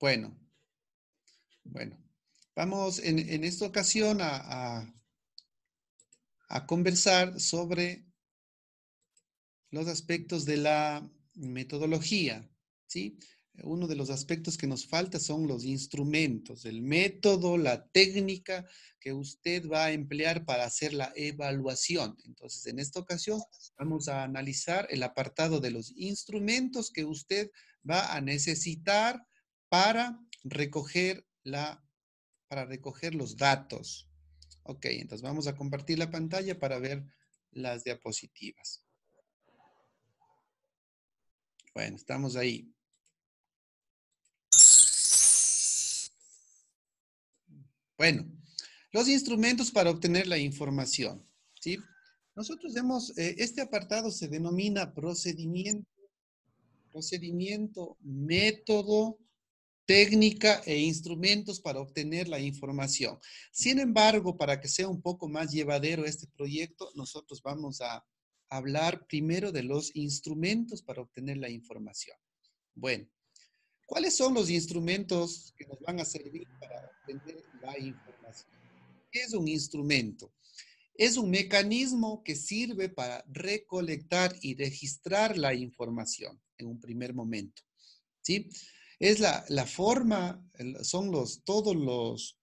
Bueno, bueno. Vamos en, esta ocasión a, a conversar sobre los aspectos de la metodología, ¿sí? Uno de los aspectos que nos falta son los instrumentos, el método, la técnica que usted va a emplear para hacer la evaluación. Entonces, en esta ocasión vamos a analizar el apartado de los instrumentos que usted va a necesitar para recoger, la, para recoger los datos. Ok, entonces vamos a compartir la pantalla para ver las diapositivas. Bueno, estamos ahí. Bueno, los instrumentos para obtener la información. ¿sí? Nosotros vemos, eh, este apartado se denomina procedimiento, procedimiento, método técnica e instrumentos para obtener la información. Sin embargo, para que sea un poco más llevadero este proyecto, nosotros vamos a hablar primero de los instrumentos para obtener la información. Bueno, ¿cuáles son los instrumentos que nos van a servir para obtener la información? ¿Qué es un instrumento? Es un mecanismo que sirve para recolectar y registrar la información en un primer momento. ¿Sí? Es la, forma, son los, todos los,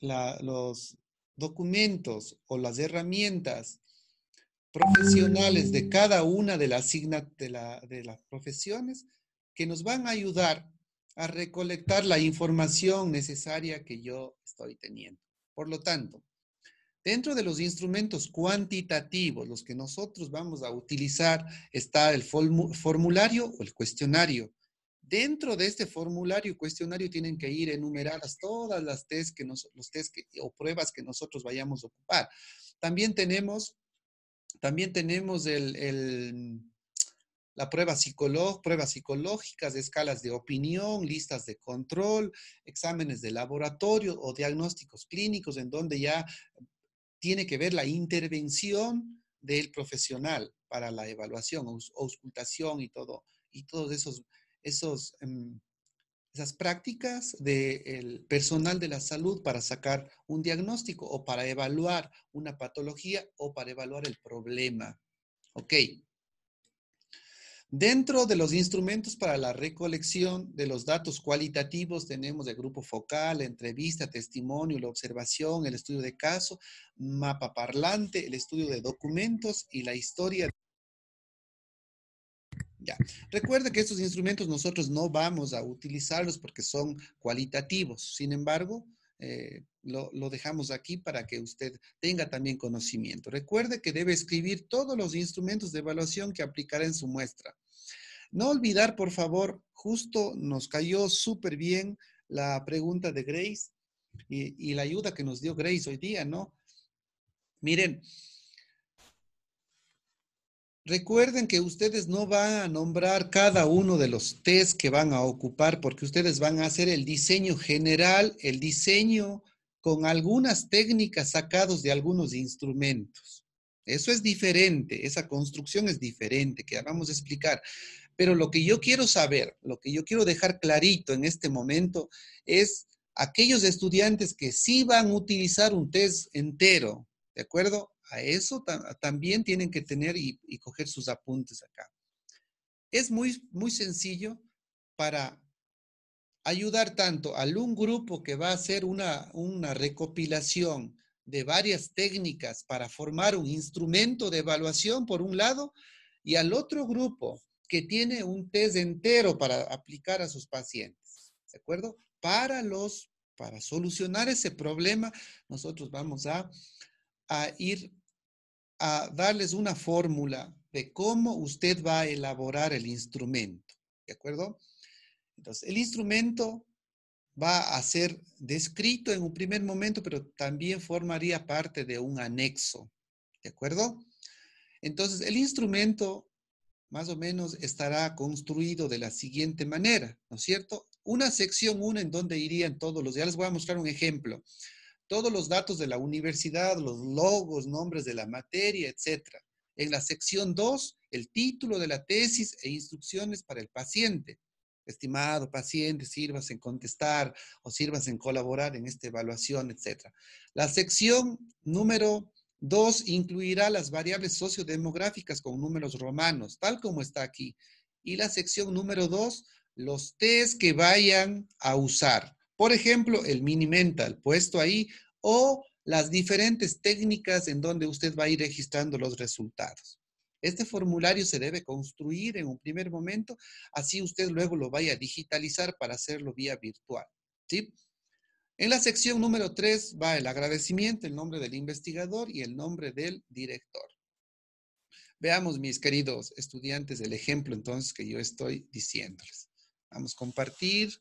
los documentos o las herramientas profesionales de cada una de las, de, de las profesiones que nos van a ayudar a recolectar la información necesaria que yo estoy teniendo. Por lo tanto, dentro de los instrumentos cuantitativos, los que nosotros vamos a utilizar, está el formulario o el cuestionario Dentro de este formulario cuestionario tienen que ir enumeradas todas las test que los test o pruebas que nosotros vayamos a ocupar. También tenemos, también tenemos el, la prueba psicológica, pruebas psicológicas, escalas de opinión, listas de control, exámenes de laboratorio o diagnósticos clínicos, en donde ya tiene que ver la intervención del profesional para la evaluación, auscultación y todo, y todos esos esos, em, esas prácticas del personal de la salud para sacar un diagnóstico o para evaluar una patología o para evaluar el problema. Ok. Dentro de los instrumentos para la recolección de los datos cualitativos tenemos el grupo focal, la entrevista, testimonio, la observación, el estudio de caso, mapa parlante, el estudio de documentos y la historia ya. Recuerde que estos instrumentos nosotros no vamos a utilizarlos porque son cualitativos. Sin embargo, eh, lo, dejamos aquí para que usted tenga también conocimiento. Recuerde que debe escribir todos los instrumentos de evaluación que aplicará en su muestra. No olvidar, por favor, justo nos cayó súper bien la pregunta de Grace y, y, la ayuda que nos dio Grace hoy día, ¿no? Miren, Recuerden que ustedes no van a nombrar cada uno de los test que van a ocupar porque ustedes van a hacer el diseño general, el diseño con algunas técnicas sacados de algunos instrumentos. Eso es diferente, esa construcción es diferente, que vamos a explicar. Pero lo que yo quiero saber, lo que yo quiero dejar clarito en este momento es aquellos estudiantes que sí van a utilizar un test entero, ¿de acuerdo? a eso también tienen que tener y, coger sus apuntes acá. Es muy, muy sencillo para ayudar tanto al un grupo que va a hacer una, recopilación de varias técnicas para formar un instrumento de evaluación, por un lado, y al otro grupo que tiene un test entero para aplicar a sus pacientes. ¿De acuerdo? Para los, para solucionar ese problema, nosotros vamos a, a ir a darles una fórmula de cómo usted va a elaborar el instrumento, ¿de acuerdo? Entonces, el instrumento va a ser descrito en un primer momento, pero también formaría parte de un anexo, ¿de acuerdo? Entonces, el instrumento más o menos estará construido de la siguiente manera, ¿no es cierto? Una sección 1 en donde irían todos los, ya les voy a mostrar un ejemplo todos los datos de la universidad, los logos, nombres de la materia, etc. En la sección 2, el título de la tesis e instrucciones para el paciente. Estimado paciente, sirvas en contestar o sirvas en colaborar en esta evaluación, etc. La sección número 2 incluirá las variables sociodemográficas con números romanos, tal como está aquí. Y la sección número 2, los test que vayan a usar. Por ejemplo, el mini mental puesto ahí o las diferentes técnicas en donde usted va a ir registrando los resultados. Este formulario se debe construir en un primer momento, así usted luego lo vaya a digitalizar para hacerlo vía virtual. ¿sí? En la sección número 3 va el agradecimiento, el nombre del investigador y el nombre del director. Veamos, mis queridos estudiantes, el ejemplo entonces que yo estoy diciéndoles. Vamos a compartir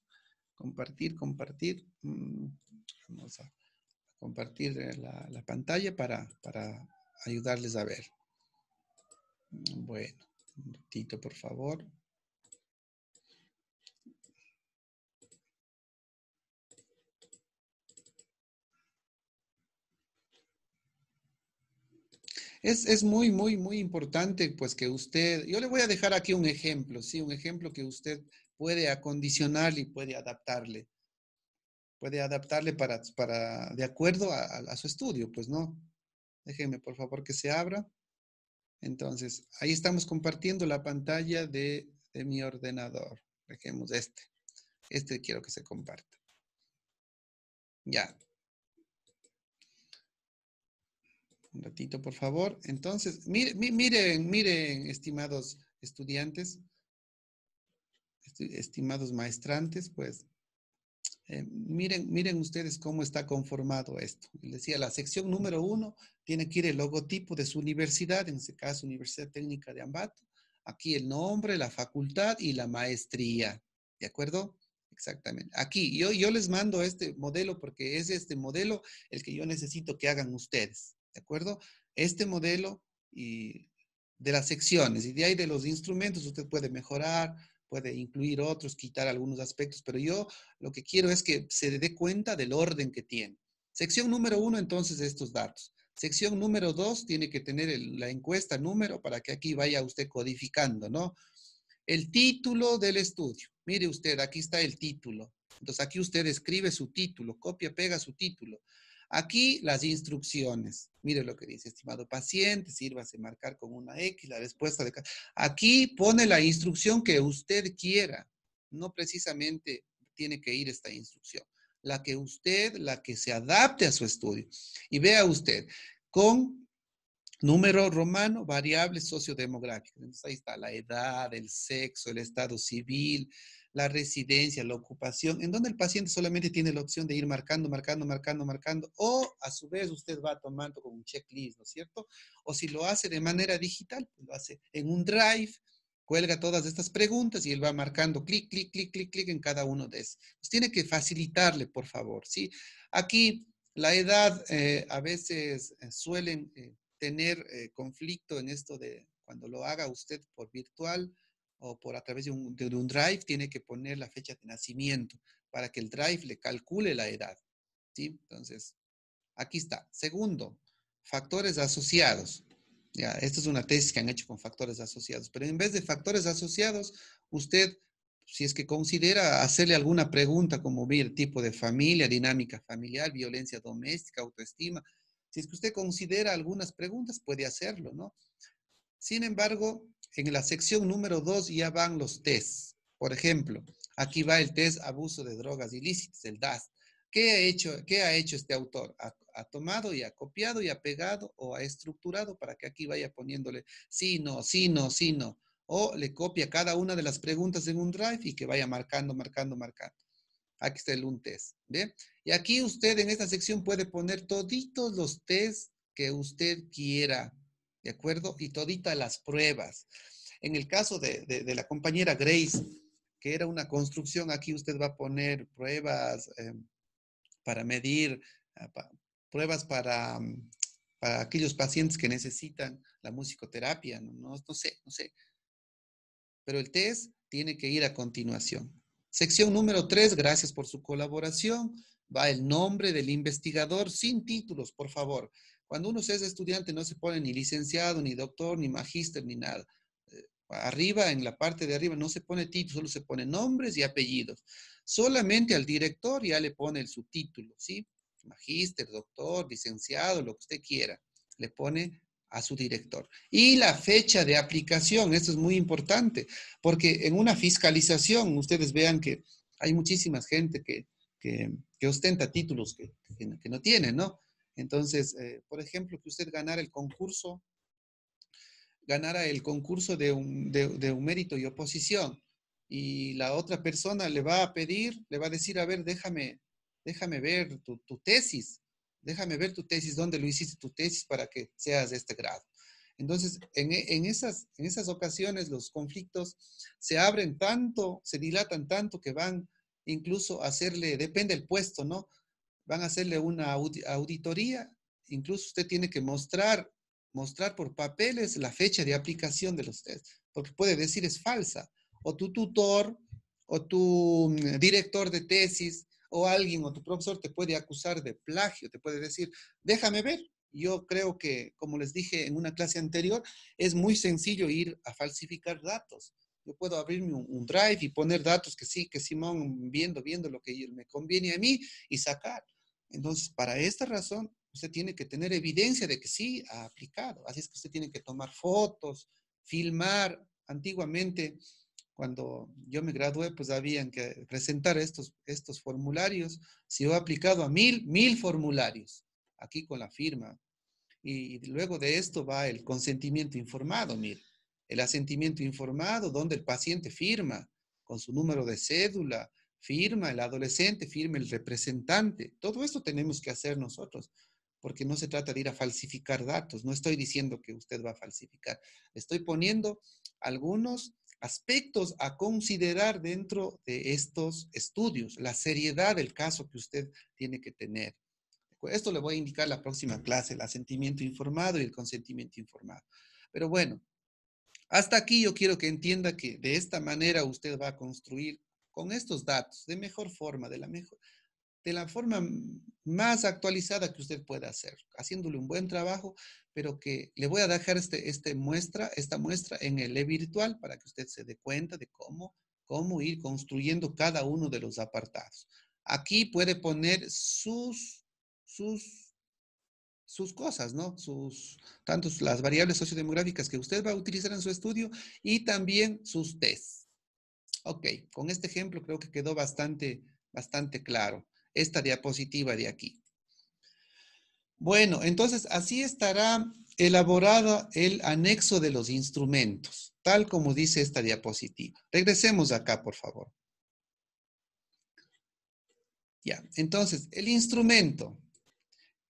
compartir, compartir. Mm, vamos a compartir eh, la, la pantalla para, para, ayudarles a ver. Mm, bueno, un por favor. Es, muy, muy, muy importante pues que usted, yo le voy a dejar aquí un ejemplo, ¿sí? Un ejemplo que usted puede acondicionar y puede adaptarle. Puede adaptarle para, para de acuerdo a, su estudio, pues no. Déjenme por favor que se abra. Entonces, ahí estamos compartiendo la pantalla de, de mi ordenador. Dejemos este. Este quiero que se comparta. Ya, Un ratito, por favor. Entonces, miren, miren, miren, estimados estudiantes, estimados maestrantes, pues, eh, miren, miren ustedes cómo está conformado esto. Les decía, la sección número uno tiene que ir el logotipo de su universidad, en este caso Universidad Técnica de Ambato. Aquí el nombre, la facultad y la maestría. ¿De acuerdo? Exactamente. Aquí yo, yo les mando este modelo porque es este modelo el que yo necesito que hagan ustedes. ¿de acuerdo? Este modelo y de las secciones y de ahí de los instrumentos usted puede mejorar, puede incluir otros, quitar algunos aspectos, pero yo lo que quiero es que se dé cuenta del orden que tiene. Sección número uno, entonces, estos datos. Sección número dos, tiene que tener la encuesta número para que aquí vaya usted codificando, ¿no? El título del estudio. Mire usted, aquí está el título. Entonces, aquí usted escribe su título, copia, pega su título. Aquí las instrucciones. Mire lo que dice, estimado paciente, sírvase marcar con una X la respuesta de... Aquí pone la instrucción que usted quiera. No precisamente tiene que ir esta instrucción. La que usted, la que se adapte a su estudio. Y vea usted, con número romano, variables sociodemográficas. Entonces ahí está la edad, el sexo, el estado civil, la residencia, la ocupación, en donde el paciente solamente tiene la opción de ir marcando, marcando, marcando, marcando, o a su vez usted va tomando con un checklist, ¿no es cierto? O si lo hace de manera digital, pues lo hace en un drive, cuelga todas estas preguntas y él va marcando clic, clic, clic, clic, clic en cada uno de esos. Pues tiene que facilitarle, por favor, ¿sí? Aquí la edad eh, a veces eh, suelen eh, tener conflicto en esto de cuando lo haga usted por virtual, o por a través de un, de un, drive tiene que poner la fecha de nacimiento para que el drive le calcule la edad. ¿sí? Entonces, aquí está. Segundo, factores asociados. Ya, esta es una tesis que han hecho con factores asociados, pero en vez de factores asociados, usted, si es que considera hacerle alguna pregunta como el tipo de familia, dinámica familiar, violencia doméstica, autoestima, si es que usted considera algunas preguntas, puede hacerlo, ¿no? Sin embargo, en la sección número 2 ya van los tests. Por ejemplo, aquí va el test abuso de drogas ilícitas, el DAS. ¿Qué ha hecho, qué ha hecho este autor? Ha, tomado y ha copiado y ha pegado o ha estructurado para que aquí vaya poniéndole sí, no, sí, no, sí, no. O le copia cada una de las preguntas en un drive y que vaya marcando, marcando, marcando. Aquí está el un test. Y aquí usted en esta sección puede poner toditos los tests que usted quiera ¿de acuerdo? Y todita las pruebas. En el caso de, la compañera Grace, que era una construcción, aquí usted va a poner pruebas em, para medir, ah, pruebas mm, para, aquellos pacientes que necesitan la musicoterapia, no, no, no sé, no sé. Pero el test tiene que ir a continuación. Sección número tres gracias por su colaboración. Va el nombre del investigador sin títulos, por favor. Cuando uno es estudiante no se pone ni licenciado, ni doctor, ni magíster, ni nada. Eh, arriba, en la parte de arriba, no se pone título, solo se pone nombres y apellidos. Solamente al director ya le pone el subtítulo, ¿sí? Magíster, doctor, licenciado, lo que usted quiera. Le pone a su director. Y la fecha de aplicación, esto es muy importante, porque en una fiscalización, ustedes vean que hay muchísima gente que, ostenta títulos que, no tienen, ¿no? Entonces, eh, por ejemplo, que usted ganara el concurso, ganara el concurso de un, mérito y oposición, y la otra persona le va a pedir, le va a decir, a ver, déjame, ver tu, tesis, déjame ver tu tesis, dónde lo hiciste tu tesis para que seas de este grado. Entonces, en, esas, en esas ocasiones los conflictos se abren tanto, se dilatan tanto que van incluso a hacerle, depende del puesto, ¿no? van a hacerle una auditoría, incluso usted tiene que mostrar, mostrar por papeles la fecha de aplicación de los test, porque puede decir es falsa, o tu tutor, o tu mm, director de tesis, o alguien, o tu profesor te puede acusar de plagio, te puede decir, déjame ver. Yo creo que, como les dije en una clase anterior, es muy sencillo ir a falsificar datos. Yo puedo abrirme un, drive y poner datos que sí, que Simón, viendo, viendo lo que me conviene a mí y sacar. Entonces, para esta razón, usted tiene que tener evidencia de que sí ha aplicado. Así es que usted tiene que tomar fotos, filmar. Antiguamente, cuando yo me gradué, pues habían que presentar estos, estos formularios. Si yo he aplicado a mil, mil formularios, aquí con la firma. Y, luego de esto va el consentimiento informado, mire. El asentimiento informado, donde el paciente firma con su número de cédula, firma el adolescente, firma el representante. Todo esto tenemos que hacer nosotros, porque no se trata de ir a falsificar datos. No estoy diciendo que usted va a falsificar. Estoy poniendo algunos aspectos a considerar dentro de estos estudios, la seriedad del caso que usted tiene que tener. Esto le voy a indicar la próxima clase, el asentimiento informado y el consentimiento informado. Pero bueno, hasta aquí yo quiero que entienda que de esta manera usted va a construir con estos datos de mejor forma, de la mejor, de la forma más actualizada que usted pueda hacer, haciéndole un buen trabajo, pero que le voy a dejar este, este muestra, esta muestra en el e virtual para que usted se dé cuenta de cómo, cómo ir construyendo cada uno de los apartados. Aquí puede poner sus, sus, sus cosas, ¿no? Sus, tanto las variables sociodemográficas que usted va a utilizar en su estudio y también sus tests. Ok, con este ejemplo creo que quedó bastante, bastante claro esta diapositiva de aquí. Bueno, entonces así estará elaborado el anexo de los instrumentos, tal como dice esta diapositiva. Regresemos acá, por favor. Ya, entonces, el instrumento.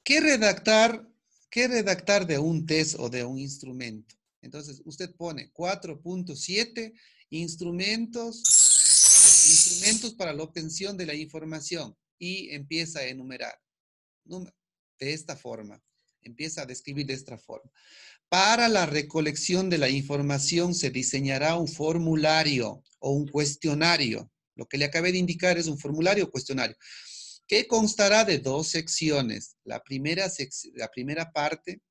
¿Qué redactar, qué redactar de un test o de un instrumento? Entonces, usted pone 4.7 Instrumentos, instrumentos para la obtención de la información y empieza a enumerar de esta forma. Empieza a describir de esta forma. Para la recolección de la información se diseñará un formulario o un cuestionario. Lo que le acabé de indicar es un formulario o cuestionario que constará de dos secciones. La primera, la primera parte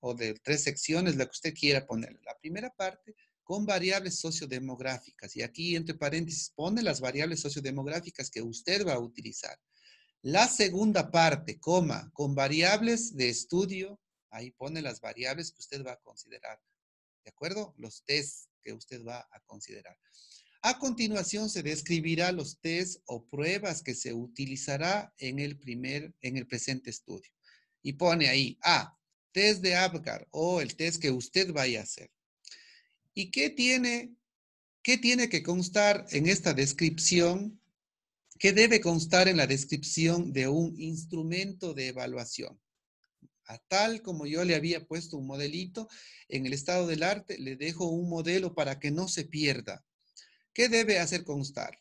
o de tres secciones, la que usted quiera poner. La primera parte con variables sociodemográficas. Y aquí, entre paréntesis, pone las variables sociodemográficas que usted va a utilizar. La segunda parte, coma, con variables de estudio, ahí pone las variables que usted va a considerar. ¿De acuerdo? Los tests que usted va a considerar. A continuación se describirá los test o pruebas que se utilizará en el primer, en el presente estudio. Y pone ahí, A, test de Abgar o el test que usted vaya a hacer. ¿Y qué tiene, qué tiene que constar en esta descripción? ¿Qué debe constar en la descripción de un instrumento de evaluación? A tal como yo le había puesto un modelito, en el estado del arte le dejo un modelo para que no se pierda. ¿Qué debe hacer constar?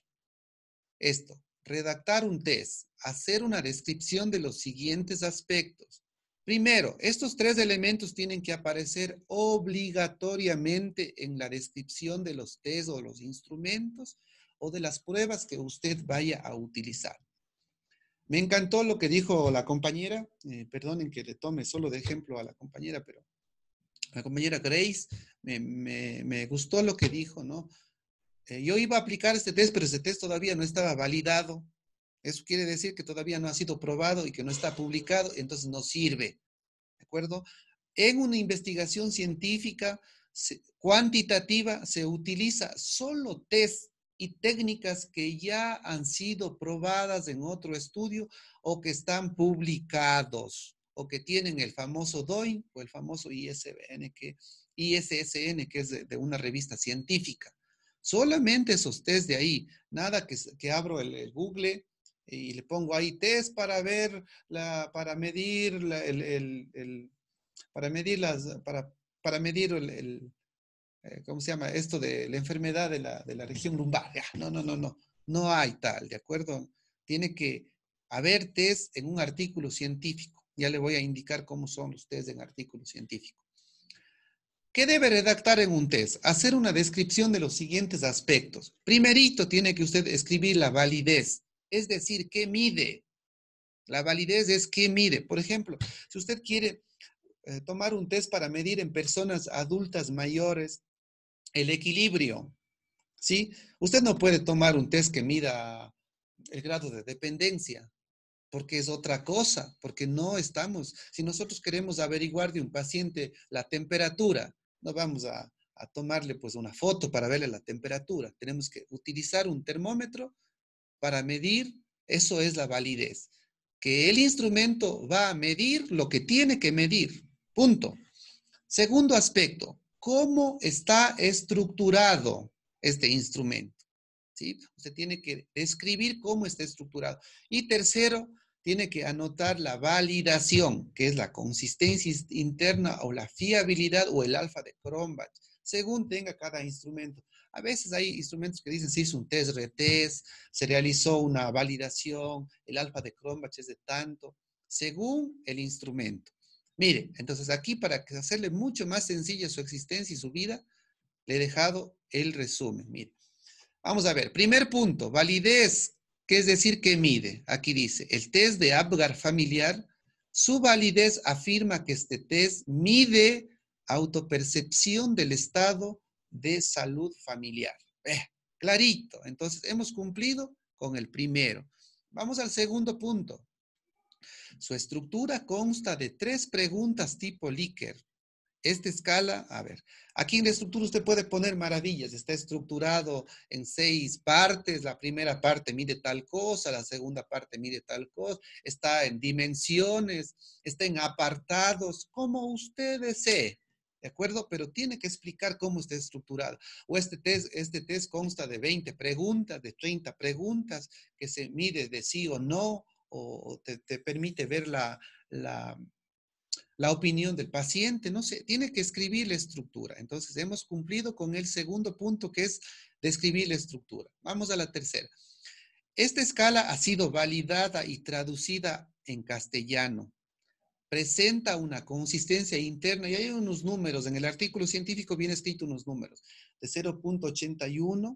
Esto, redactar un test, hacer una descripción de los siguientes aspectos, Primero, estos tres elementos tienen que aparecer obligatoriamente en la descripción de los test o los instrumentos o de las pruebas que usted vaya a utilizar. Me encantó lo que dijo la compañera, eh, perdonen que le tome solo de ejemplo a la compañera, pero la compañera Grace, me, gustó lo que dijo, ¿no? Eh, yo iba a aplicar este test, pero ese test todavía no estaba validado eso quiere decir que todavía no ha sido probado y que no está publicado, entonces no sirve. ¿De acuerdo? En una investigación científica cuantitativa se utiliza solo test y técnicas que ya han sido probadas en otro estudio o que están publicados o que tienen el famoso DOIN o el famoso ISBN que, ISSN, que es de, una revista científica. Solamente esos test de ahí, nada que, abro el Google, y le pongo ahí test para ver, la, para medir, para medir las, para, medir el, eh, ¿cómo se llama? Esto de la enfermedad de la, región lumbar. no, no, no, no, no hay tal, ¿de acuerdo? Tiene que haber test en un artículo científico. Ya le voy a indicar cómo son los test en artículo científico. ¿Qué debe redactar en un test? Hacer una descripción de los siguientes aspectos. Primerito, tiene que usted escribir la validez es decir, qué mide. La validez es qué mide. Por ejemplo, si usted quiere eh, tomar un test para medir en personas adultas mayores el equilibrio, ¿sí? Usted no puede tomar un test que mida el grado de dependencia, porque es otra cosa, porque no estamos. Si nosotros queremos averiguar de un paciente la temperatura, no vamos a, a tomarle pues una foto para verle la temperatura. Tenemos que utilizar un termómetro para medir, eso es la validez. Que el instrumento va a medir lo que tiene que medir. Punto. Segundo aspecto, ¿cómo está estructurado este instrumento? ¿Sí? Usted tiene que describir cómo está estructurado. Y tercero, tiene que anotar la validación, que es la consistencia interna o la fiabilidad o el alfa de Cronbach, según tenga cada instrumento. A veces hay instrumentos que dicen se hizo un test retest, se realizó una validación, el alfa de Cronbach es de tanto, según el instrumento. Mire, entonces aquí para hacerle mucho más sencilla su existencia y su vida, le he dejado el resumen. Mire, vamos a ver. Primer punto, validez, que es decir que mide. Aquí dice, el test de Abgar familiar, su validez afirma que este test mide autopercepción del estado de salud familiar. Eh, clarito, entonces hemos cumplido con el primero. Vamos al segundo punto. Su estructura consta de tres preguntas tipo Likert. Esta escala, a ver, aquí en la estructura usted puede poner maravillas, está estructurado en seis partes, la primera parte mide tal cosa, la segunda parte mide tal cosa, está en dimensiones, está en apartados, como usted desee. ¿de acuerdo? Pero tiene que explicar cómo está estructurado. O este test, este consta de 20 preguntas, de 30 preguntas, que se mide de sí o no, o te, permite ver la, la opinión del paciente, no sé, tiene que escribir la estructura. Entonces, hemos cumplido con el segundo punto que es describir la estructura. Vamos a la tercera. Esta escala ha sido validada y traducida en castellano presenta una consistencia interna y hay unos números, en el artículo científico viene escrito unos números, de 0.81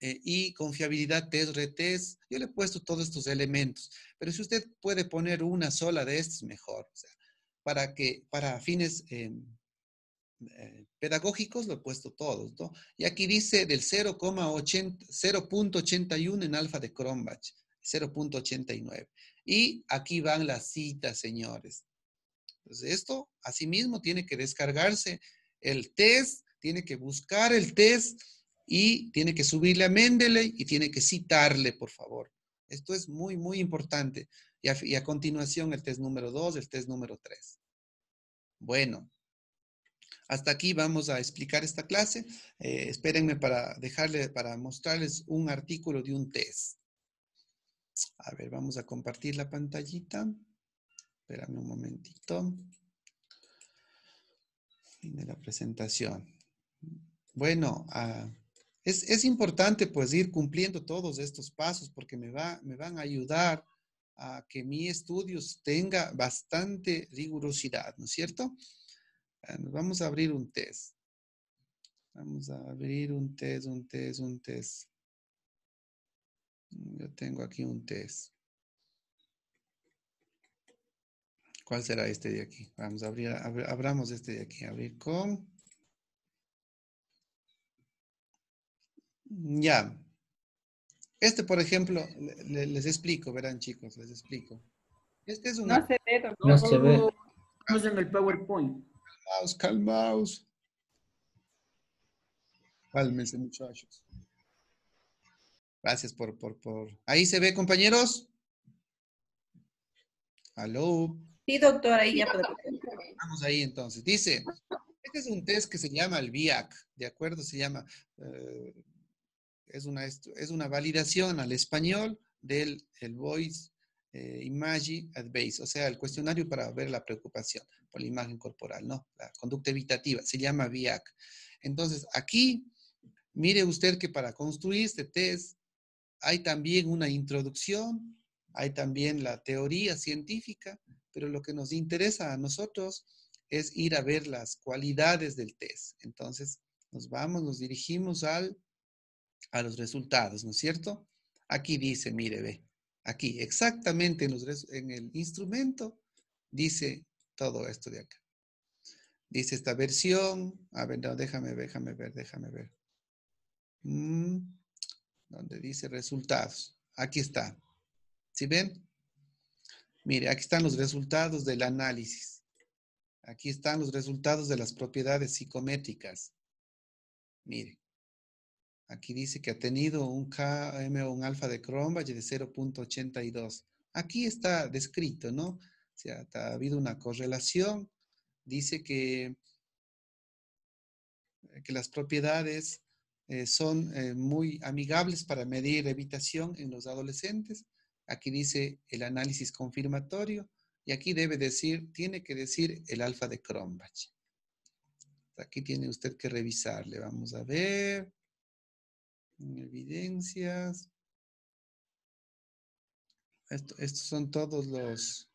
eh, y confiabilidad test, retest, yo le he puesto todos estos elementos, pero si usted puede poner una sola de estos, mejor, sea, para, que, para fines em, eh, pedagógicos lo he puesto todos, Y aquí dice del 0.81 en alfa de Cronbach. 0.89. Y aquí van las citas, señores. Entonces, esto asimismo tiene que descargarse el test, tiene que buscar el test y tiene que subirle a Mendeley y tiene que citarle, por favor. Esto es muy, muy importante. Y a, continuación el test número 2, el test número 3. Bueno, hasta aquí vamos a explicar esta clase. Eh, espérenme para dejarle, para mostrarles un artículo de un test. A ver, vamos a compartir la pantallita. Espérame un momentito. Fin De la presentación. Bueno, ah, es, importante pues ir cumpliendo todos estos pasos porque me, van a ayudar a que mi estudio tenga bastante rigurosidad, ¿no es cierto? Ah, vamos a abrir un test. Vamos a abrir un test, un test, un test. Yo tengo aquí un test. ¿Cuál será este de aquí? Vamos a abrir, abramos este de aquí. Abrir con. Ya. Este, por ejemplo, les explico, verán chicos, les explico. Este es un... No se ve, No se ve. en el PowerPoint. Calmaos, calmaos. Cálmense, muchachos. Gracias por, por, por. Ahí se ve, compañeros. Aló. Sí, doctor, ahí ya podemos. Vamos ahí entonces. Dice, este es un test que se llama el VIAC, ¿de acuerdo? Se llama, eh, es, una, es una validación al español del el Voice eh, Image at Base, o sea, el cuestionario para ver la preocupación por la imagen corporal, ¿no? La conducta evitativa, se llama VIAC. Entonces, aquí, mire usted que para construir este test, hay también una introducción, hay también la teoría científica, pero lo que nos interesa a nosotros es ir a ver las cualidades del test. Entonces, nos vamos, nos dirigimos al, a los resultados, ¿no es cierto? Aquí dice, mire, ve, aquí exactamente en, el instrumento dice todo esto de acá. Dice esta versión, a ver, no, déjame ver, déjame ver, déjame ver. Mm donde dice resultados. Aquí está. ¿Sí ven? Mire, aquí están los resultados del análisis. Aquí están los resultados de las propiedades psicométricas. Mire, aquí dice que ha tenido un KM o un alfa de Cronbach de 0.82. Aquí está descrito, ¿no? O sea, ha habido una correlación. Dice que, que las propiedades eh, son eh, muy amigables para medir evitación en los adolescentes. Aquí dice el análisis confirmatorio y aquí debe decir, tiene que decir el alfa de Cronbach. Aquí tiene usted que revisarle. Vamos a ver. Evidencias. estos son todos los,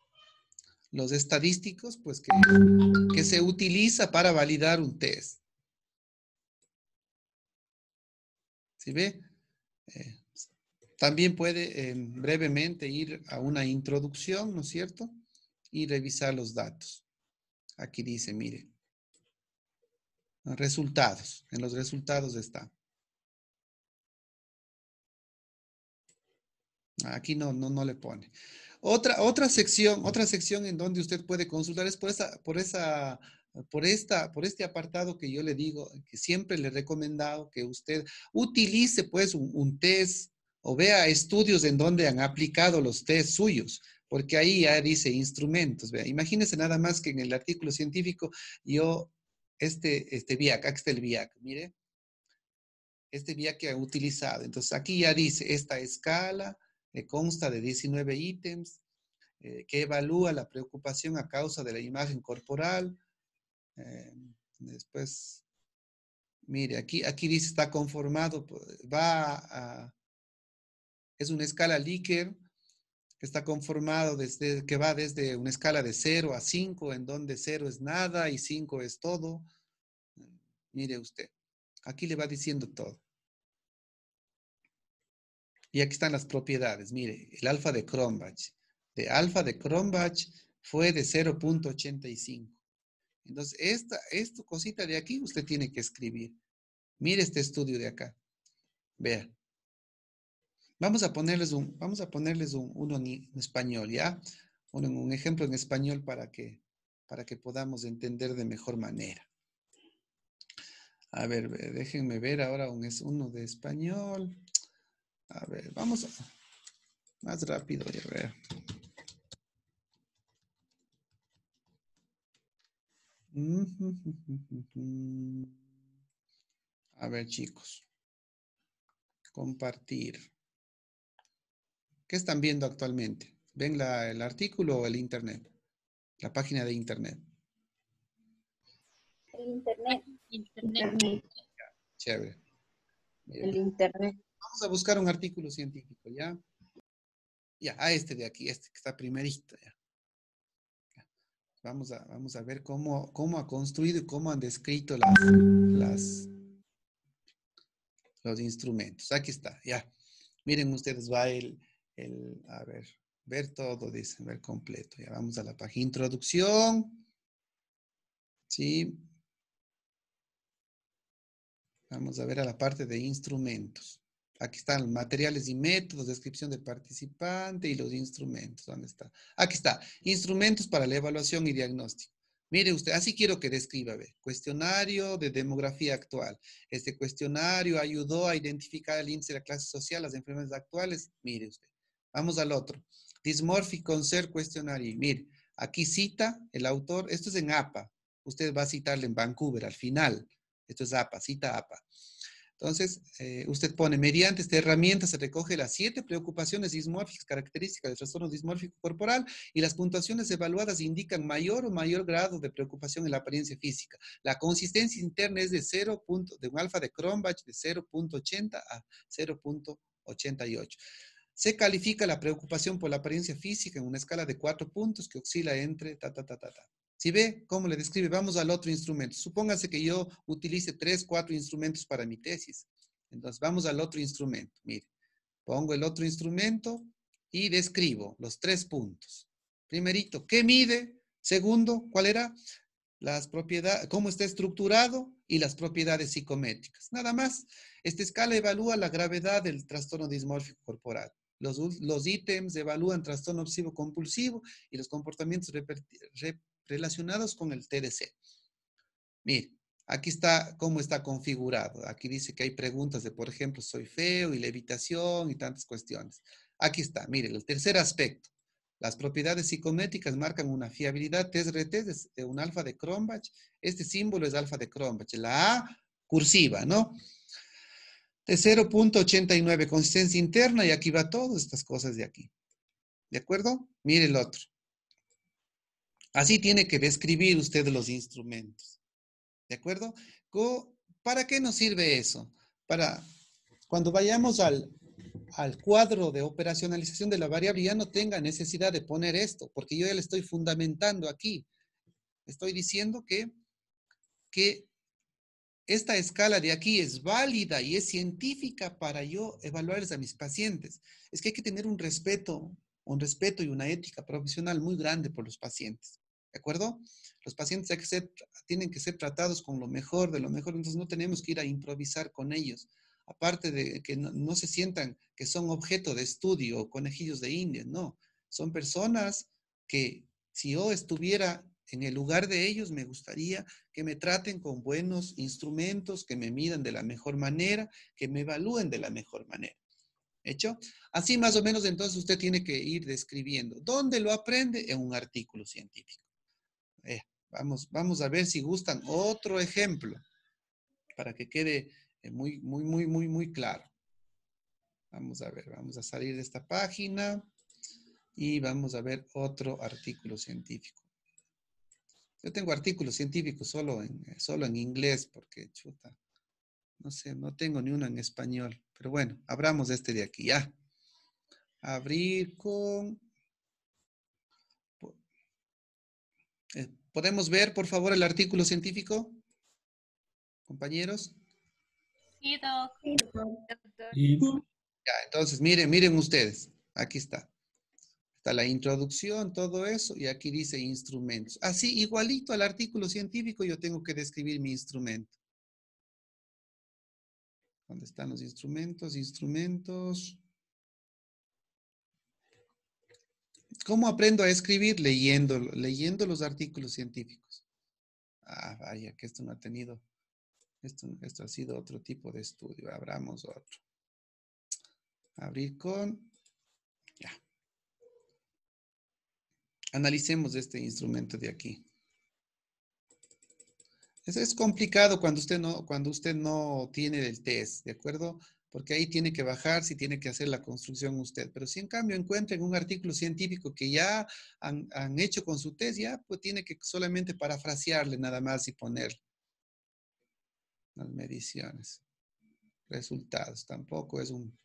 los estadísticos pues, que, que se utiliza para validar un test. Si ve? Eh, también puede em, brevemente ir a una introducción, ¿no es cierto? Y revisar los datos. Aquí dice, mire, resultados. En los resultados está. Aquí no, no, no le pone. Otra, otra sección, otra sección en donde usted puede consultar es por esa, por esa por, esta, por este apartado que yo le digo, que siempre le he recomendado que usted utilice pues un, test o vea estudios en donde han aplicado los test suyos, porque ahí ya dice instrumentos. Vea, imagínense nada más que en el artículo científico yo, este, este VIAC, acá está el VIAC, mire, este VIAC que ha utilizado. Entonces aquí ya dice esta escala, que consta de 19 ítems, eh, que evalúa la preocupación a causa de la imagen corporal, eh, después, mire, aquí, aquí dice está conformado, pues, va a, es una escala Likert que está conformado desde, que va desde una escala de 0 a 5, en donde 0 es nada y 5 es todo. Mire usted, aquí le va diciendo todo. Y aquí están las propiedades. Mire, el alfa de Cronbach. De alfa de Cronbach fue de 0.85. Entonces, esta, cosita de aquí usted tiene que escribir. Mire este estudio de acá. Vea. Vamos a ponerles un, vamos a ponerles un, uno en, español, ¿ya? Un, un ejemplo en español para que, para que podamos entender de mejor manera. A ver, déjenme ver ahora un, es uno de español. A ver, vamos más rápido, A ver. A ver, chicos. Compartir. ¿Qué están viendo actualmente? ¿Ven el artículo o el internet? La página de internet. El internet. Internet. chévere. El internet. Vamos a buscar un artículo científico, ¿ya? Ya, a este de aquí, este que está primerito, ya. Vamos a, ver cómo, ha construido y cómo han descrito los instrumentos. Aquí está, ya. Miren ustedes, va el, a ver, ver todo, dicen, ver completo. Ya vamos a la página introducción. Sí. Vamos a ver a la parte de instrumentos. Aquí están materiales y métodos, descripción del participante y los instrumentos. ¿Dónde está? Aquí está. Instrumentos para la evaluación y diagnóstico. Mire usted, así quiero que describa, cuestionario de demografía actual. Este cuestionario ayudó a identificar el índice de la clase social, las enfermedades actuales. Mire usted, vamos al otro. Dismorphic Concert cuestionario. Mire, aquí cita el autor, esto es en APA. Usted va a citarle en Vancouver al final. Esto es APA, cita APA. Entonces, eh, usted pone, mediante esta herramienta se recoge las siete preocupaciones dismórficas características del trastorno dismórfico corporal y las puntuaciones evaluadas indican mayor o mayor grado de preocupación en la apariencia física. La consistencia interna es de 0. de un alfa de Cronbach de 0.80 a 0.88. Se califica la preocupación por la apariencia física en una escala de cuatro puntos que oscila entre ta, ta, ta, ta. Si ve cómo le describe, vamos al otro instrumento. Supóngase que yo utilice tres, cuatro instrumentos para mi tesis. Entonces, vamos al otro instrumento. Mire, pongo el otro instrumento y describo los tres puntos. Primerito, ¿qué mide? Segundo, ¿cuál era? Las propiedades, cómo está estructurado y las propiedades psicométricas. Nada más, esta escala evalúa la gravedad del trastorno dismórfico corporal. Los, los ítems evalúan trastorno obsesivo compulsivo y los comportamientos repetitivos relacionados con el TDC. Mire, aquí está cómo está configurado. Aquí dice que hay preguntas de, por ejemplo, soy feo y levitación y tantas cuestiones. Aquí está, mire, el tercer aspecto. Las propiedades psicométricas marcan una fiabilidad. Test retest es eh, un alfa de Cronbach. Este símbolo es alfa de Cronbach. La A cursiva, ¿no? De 0.89, consistencia interna, y aquí va todas estas cosas de aquí. ¿De acuerdo? Mire el otro. Así tiene que describir usted los instrumentos. ¿De acuerdo? ¿Para qué nos sirve eso? Para cuando vayamos al, cuadro de operacionalización de la variable, ya no tenga necesidad de poner esto, porque yo ya le estoy fundamentando aquí. Estoy diciendo que, que esta escala de aquí es válida y es científica para yo evaluar a mis pacientes. Es que hay que tener un respeto, un respeto y una ética profesional muy grande por los pacientes. ¿De acuerdo? Los pacientes tienen que ser tratados con lo mejor de lo mejor, entonces no tenemos que ir a improvisar con ellos. Aparte de que no, se sientan que son objeto de estudio o conejillos de indias, no. Son personas que si yo estuviera en el lugar de ellos, me gustaría que me traten con buenos instrumentos, que me midan de la mejor manera, que me evalúen de la mejor manera. ¿Hecho? Así más o menos entonces usted tiene que ir describiendo. ¿Dónde lo aprende? En un artículo científico vamos, vamos a ver si gustan otro ejemplo para que quede muy, muy, muy, muy, muy claro. Vamos a ver, vamos a salir de esta página y vamos a ver otro artículo científico. Yo tengo artículos científicos solo en, solo en inglés porque, chuta, no sé, no tengo ni uno en español. Pero bueno, abramos este de aquí, ya. Abrir con Eh, ¿Podemos ver, por favor, el artículo científico? Compañeros. entonces, miren, miren ustedes. Aquí está. Está la introducción, todo eso, y aquí dice instrumentos. Así, igualito al artículo científico, yo tengo que describir mi instrumento. ¿Dónde están los instrumentos? Instrumentos. ¿Cómo aprendo a escribir? Leyendo, leyendo los artículos científicos. Ah, vaya, que esto no ha tenido. Esto, ha sido otro tipo de estudio. Abramos otro. Abrir con. Ya. Analicemos este instrumento de aquí. Es, es complicado cuando usted, no, cuando usted no tiene el test, ¿de acuerdo? porque ahí tiene que bajar si tiene que hacer la construcción usted. Pero si en cambio en un artículo científico que ya han, hecho con su tesis, ya pues tiene que solamente parafrasearle nada más y poner las mediciones. Resultados. Tampoco es un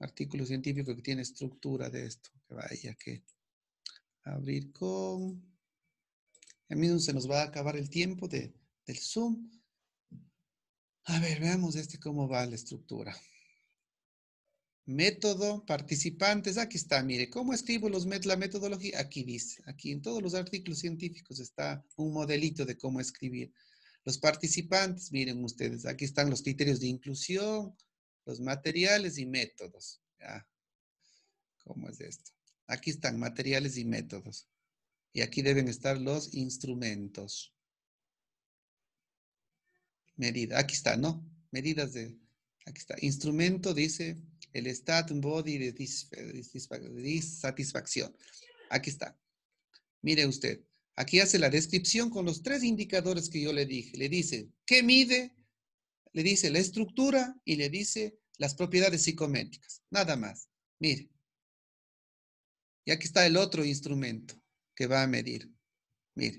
artículo científico que tiene estructura de esto. Que vaya que abrir con... A mí no se nos va a acabar el tiempo de, del Zoom. A ver, veamos este cómo va la estructura. Método, participantes, aquí está, mire, ¿cómo escribo los met la metodología? Aquí dice, aquí en todos los artículos científicos está un modelito de cómo escribir. Los participantes, miren ustedes, aquí están los criterios de inclusión, los materiales y métodos. ¿Cómo es esto? Aquí están materiales y métodos. Y aquí deben estar los instrumentos medida. Aquí está, ¿no? Medidas de, aquí está. Instrumento dice el stat body de satisfacción. Aquí está. Mire usted, aquí hace la descripción con los tres indicadores que yo le dije. Le dice qué mide, le dice la estructura y le dice las propiedades psicométricas. Nada más. Mire. Y aquí está el otro instrumento que va a medir. Mire.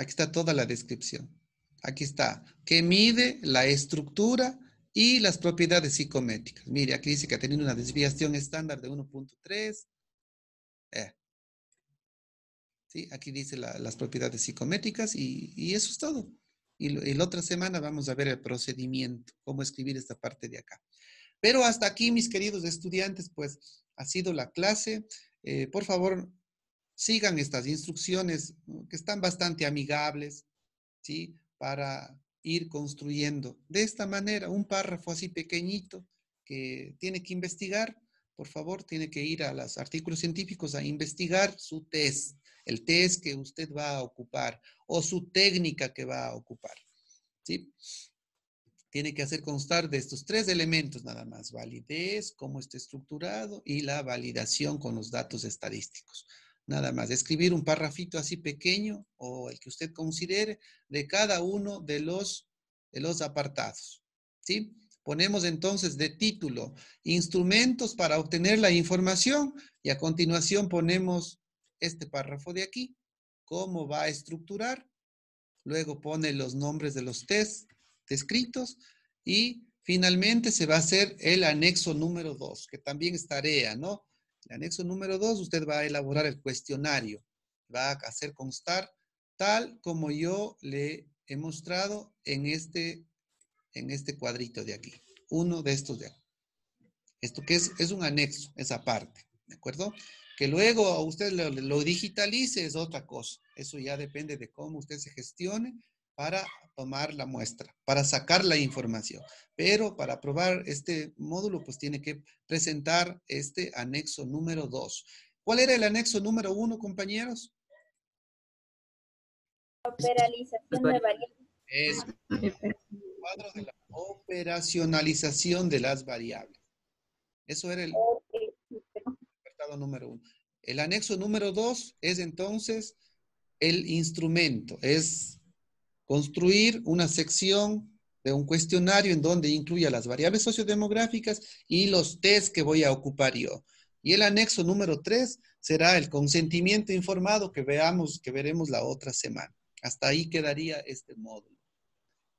Aquí está toda la descripción. Aquí está, que mide la estructura y las propiedades psicométricas. Mire, aquí dice que ha tenido una desviación estándar de 1.3. Eh. ¿Sí? Aquí dice las propiedades psicométricas y, eso es todo. Y, la otra semana vamos a ver el procedimiento, cómo escribir esta parte de acá. Pero hasta aquí, mis queridos estudiantes, pues ha sido la clase. Eh, por favor, sigan estas instrucciones que están bastante amigables, ¿sí? para ir construyendo. De esta manera, un párrafo así pequeñito que tiene que investigar, por favor, tiene que ir a los artículos científicos a investigar su test, el test que usted va a ocupar o su técnica que va a ocupar. ¿sí? Tiene que hacer constar de estos tres elementos nada más, validez, cómo está estructurado y la validación con los datos estadísticos nada más. Escribir un párrafito así pequeño o el que usted considere de cada uno de los, de los apartados. ¿sí? Ponemos entonces de título instrumentos para obtener la información y a continuación ponemos este párrafo de aquí, cómo va a estructurar. Luego pone los nombres de los test descritos y finalmente se va a hacer el anexo número 2, que también es tarea, ¿no? El anexo número 2, usted va a elaborar el cuestionario. Va a hacer constar tal como yo le he mostrado en este, en este cuadrito de aquí. Uno de estos de aquí. Esto que es, un anexo, esa parte. ¿De acuerdo? Que luego usted lo, lo digitalice es otra cosa. Eso ya depende de cómo usted se gestione para tomar la muestra, para sacar la información. Pero para aprobar este módulo, pues tiene que presentar este anexo número 2. ¿Cuál era el anexo número 1, compañeros? Operacionalización de variables. Es el de la operacionalización de las variables. Eso era el apartado número 1. El anexo número 2 es entonces el instrumento, es construir una sección de un cuestionario en donde incluya las variables sociodemográficas y los test que voy a ocupar yo. Y el anexo número 3 será el consentimiento informado que veamos, que veremos la otra semana. Hasta ahí quedaría este módulo.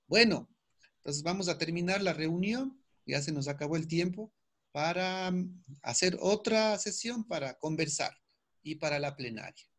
Bueno, entonces vamos a terminar la reunión. Ya se nos acabó el tiempo para mm, hacer otra sesión para conversar y para la plenaria.